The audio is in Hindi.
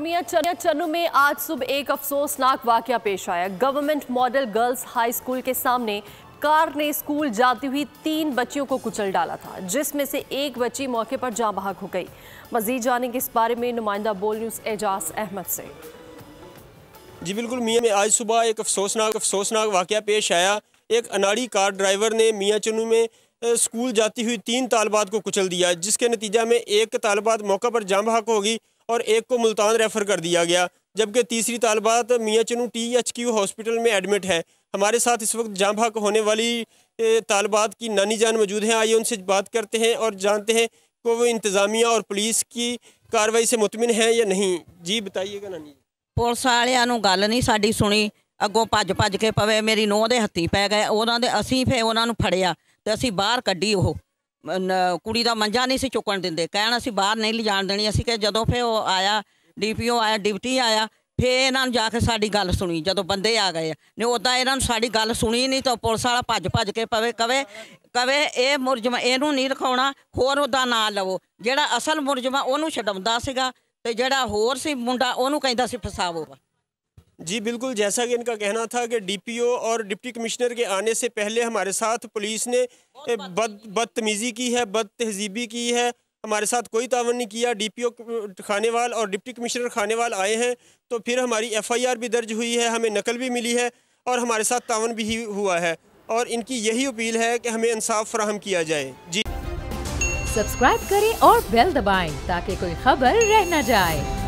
चनु में आज सुबह एक अफसोसनाक वाक्य पेश आया government model girls high school के सामने कार ने स्कूल जाती हुई तीन बच्चियों को कुचल डाला था जिसमें से एक बच्ची मौके पर जाँ बहाक हो गई मजीद के इस बारे में नुमाइंदा बोल न्यूज़ एजाज अहमद से जी बिल्कुल मियाँ में आज सुबह एक अफसोसनाक अफसोसनाक वाक़ पेश आया एक अनाड़ी कार ड्राइवर ने मियाँ चनू में स्कूल जाती हुई तीन तालबात को कुचल दिया जिसके नतीजा में एक तालबात मौका पर जाँ बहाक होगी और एक को मुल्तान रेफ़र कर दिया गया जबकि तीसरी तालबात मियाँ Channu T H Q hospital में एडमिट है हमारे साथ इस वक्त जाँ भाग होने वाली तालबात की नानी जान मौजूद हैं आइए उनसे बात करते हैं और जानते हैं कि वो इंतज़ामिया और पुलिस की कार्रवाई से मुतमिन है या नहीं जी बताइएगा नानी पुलिस ਵਾਲਿਆਂ ਨੂੰ ਗੱਲ ਨਹੀਂ सुनी ਸੁਣੀ भज ਭੱਜ ਭੱਜ ਕੇ ਪਵੇ ਮੇਰੀ ਨੂੰਹ ਦੇ ਹੱਥੀ ਪੈ ਗਏ ਉਹਨਾਂ ਦੇ ਅਸੀਂ ਫੇ ਉਹਨਾਂ ਨੂੰ ਫੜਿਆ ਤੇ ਅਸੀਂ ਕੁੜੀ ਦਾ ਮੰਜਾ ਨਹੀਂ ਸੀ ਚੁੱਕਣ ਦਿੰਦੇ ਕਹਿਣ ਅਸੀਂ ਬਾਹਰ ਨਹੀਂ ਲਿਜਾਣ ਦੇਣੀ ਅਸੀਂ ਕਿ ਜਦੋਂ ਫੇ ਉਹ ਆਇਆ ਡੀਪੀਓ ਆਇਆ ਡਿਪਟੀ ਆਇਆ ਫੇ ਇਹਨਾਂ ਨੂੰ ਜਾ ਕੇ ਸਾਡੀ ਗੱਲ ਸੁਣੀ ਜਦੋਂ ਬੰਦੇ ਆ ਗਏ ਨੇ ਉਦਾਂ ਇਹਨਾਂ ਨੂੰ ਸਾਡੀ ਗੱਲ ਸੁਣੀ ਨਹੀਂ ਤਾਂ ਪੁਲਿਸ ਵਾਲਾ ਭੱਜ ਭੱਜ ਕੇ ਪਵੇ ਕਵੇ ਕਵੇ ਇਹ ਮੁਰਜਮ ਇਹਨੂੰ ਨਹੀਂ ਰਖਾਉਣਾ ਹੋਰ ਉਹਦਾ ਨਾਂ ਲਵੋ ਜਿਹੜਾ ਅਸਲ ਮੁਰਜਮ ਉਹਨੂੰ ਛਡਾਉਂਦਾ ਸੀਗਾ ਤੇ ਜਿਹੜਾ ਹੋਰ ਸੀ ਮੁੰਡਾ ਉਹਨੂੰ ਕਹਿੰਦਾ ਸੀ ਫਸਾਵੋ जी बिल्कुल जैसा कि इनका कहना था कि डीपीओ और डिप्टी कमिश्नर के आने से पहले हमारे साथ पुलिस ने बद बदतमीज़ी की है बद तहजीबी की है हमारे साथ कोई तावन नहीं किया डी पी ओ खानेवाल और डिप्टी कमिश्नर खानेवाल आए हैं तो फिर हमारी एफ़ आई आर भी दर्ज हुई है हमें नकल भी मिली है और हमारे साथ तावन भी हुआ है और इनकी यही अपील है कि हमें इंसाफ फ्राहम किया जाए जी सब्सक्राइब करें और बेल दबाएं ताकि कोई खबर रह न जाए